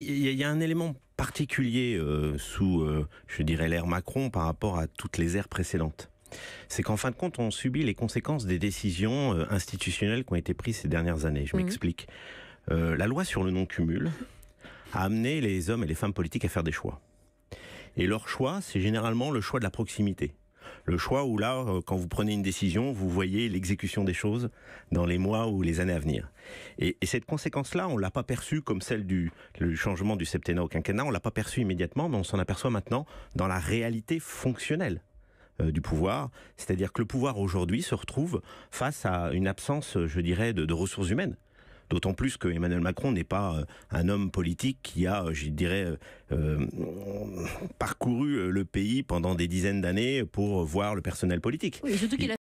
Il y, a un élément particulier euh, sous, euh, je dirais, l'ère Macron par rapport à toutes les ères précédentes. C'est qu'en fin de compte, on subit les conséquences des décisions euh, institutionnelles qui ont été prises ces dernières années. Je mhm. m'explique. la loi sur le non-cumul a amené les hommes et les femmes politiques à faire des choix. Et leur choix, c'est généralement le choix de la proximité le choix ou là, euh, quand vous prenez une décision, vous voyez l'exécution des choses dans les mois ou les années à venir. Et, cette conséquence-là, on l'a pas perçue comme celle du changement du septennat au quinquennat, on l'a pas perçue immédiatement, mais on s'en aperçoit maintenant dans la réalité fonctionnelle euh, du pouvoir, c'est-à-dire que le pouvoir aujourd'hui se retrouve face à une absence, je dirais, de ressources humaines. D'autant plus que Emmanuel Macron n'est pas euh, un homme politique qui a, euh, je dirais, euh, parcouru le pays pendant des dizaines d'années pour voir le personnel politique.